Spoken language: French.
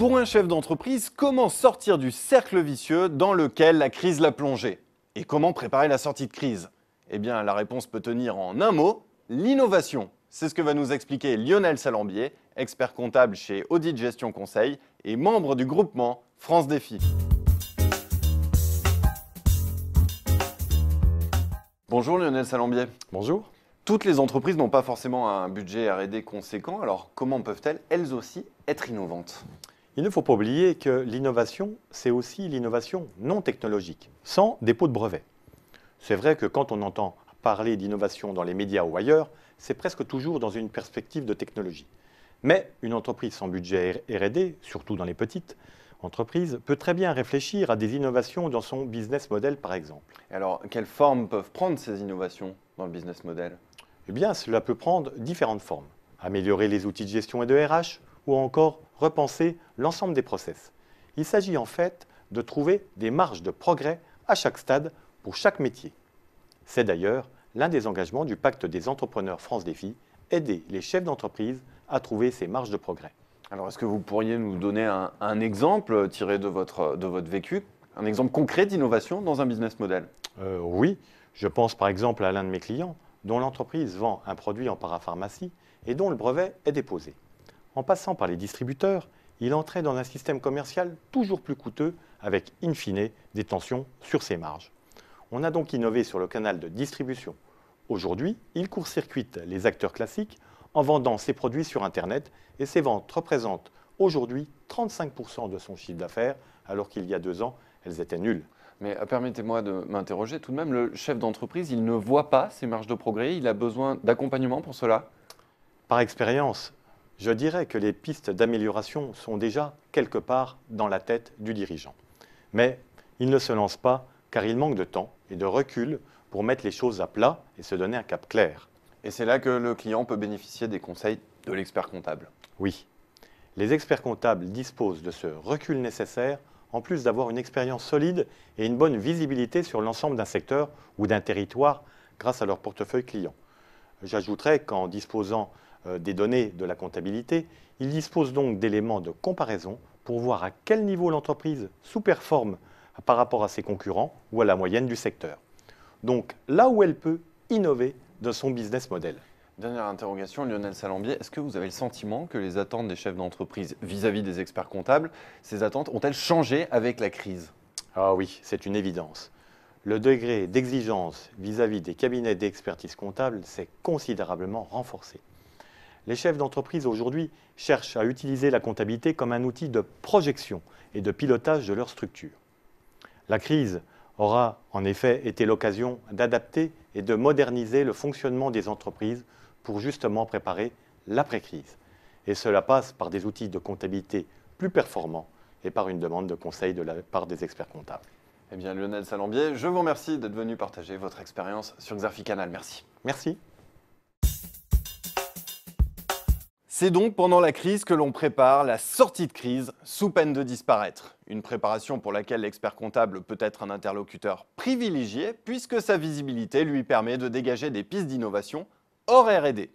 Pour un chef d'entreprise, comment sortir du cercle vicieux dans lequel la crise l'a plongé Et comment préparer la sortie de crise Eh bien, la réponse peut tenir en un mot, l'innovation. C'est ce que va nous expliquer Lionel Salambier, expert comptable chez Audit Gestion Conseil et membre du groupement France Défi. Bonjour Lionel Salambier. Bonjour. Toutes les entreprises n'ont pas forcément un budget RD conséquent, alors comment peuvent-elles, elles aussi, être innovantes il ne faut pas oublier que l'innovation, c'est aussi l'innovation non technologique, sans dépôt de brevet. C'est vrai que quand on entend parler d'innovation dans les médias ou ailleurs, c'est presque toujours dans une perspective de technologie. Mais une entreprise sans budget RD, surtout dans les petites, entreprises, peut très bien réfléchir à des innovations dans son business model, par exemple. alors, quelles formes peuvent prendre ces innovations dans le business model Eh bien, cela peut prendre différentes formes. Améliorer les outils de gestion et de RH, ou encore repenser l'ensemble des process. Il s'agit en fait de trouver des marges de progrès à chaque stade pour chaque métier. C'est d'ailleurs l'un des engagements du pacte des entrepreneurs France Défi, aider les chefs d'entreprise à trouver ces marges de progrès. Alors est-ce que vous pourriez nous donner un, exemple tiré de votre, de votre vécu, un exemple concret d'innovation dans un business model euh, Oui, je pense par exemple à l'un de mes clients dont l'entreprise vend un produit en parapharmacie et dont le brevet est déposé. En passant par les distributeurs, il entrait dans un système commercial toujours plus coûteux avec, in fine, des tensions sur ses marges. On a donc innové sur le canal de distribution. Aujourd'hui, il court-circuite les acteurs classiques en vendant ses produits sur Internet et ses ventes représentent aujourd'hui 35% de son chiffre d'affaires, alors qu'il y a deux ans, elles étaient nulles. Mais euh, permettez-moi de m'interroger, tout de même, le chef d'entreprise, il ne voit pas ses marges de progrès, il a besoin d'accompagnement pour cela Par expérience, je dirais que les pistes d'amélioration sont déjà quelque part dans la tête du dirigeant. Mais il ne se lance pas car il manque de temps et de recul pour mettre les choses à plat et se donner un cap clair. Et c'est là que le client peut bénéficier des conseils de l'expert comptable. Oui. Les experts comptables disposent de ce recul nécessaire en plus d'avoir une expérience solide et une bonne visibilité sur l'ensemble d'un secteur ou d'un territoire grâce à leur portefeuille client. J'ajouterais qu'en disposant euh, des données de la comptabilité, il dispose donc d'éléments de comparaison pour voir à quel niveau l'entreprise sous-performe euh, par rapport à ses concurrents ou à la moyenne du secteur. Donc là où elle peut innover de son business model. Dernière interrogation, Lionel Salambier, est-ce que vous avez le sentiment que les attentes des chefs d'entreprise vis-à-vis des experts comptables, ces attentes ont-elles changé avec la crise Ah oui, c'est une évidence. Le degré d'exigence vis-à-vis des cabinets d'expertise comptable s'est considérablement renforcé. Les chefs d'entreprise aujourd'hui cherchent à utiliser la comptabilité comme un outil de projection et de pilotage de leur structure. La crise aura en effet été l'occasion d'adapter et de moderniser le fonctionnement des entreprises pour justement préparer l'après-crise. Et cela passe par des outils de comptabilité plus performants et par une demande de conseil de la part des experts comptables. Eh bien, Lionel Salambier, je vous remercie d'être venu partager votre expérience sur Xerfi Canal. Merci. Merci. C'est donc pendant la crise que l'on prépare la sortie de crise sous peine de disparaître. Une préparation pour laquelle l'expert comptable peut être un interlocuteur privilégié puisque sa visibilité lui permet de dégager des pistes d'innovation hors RD.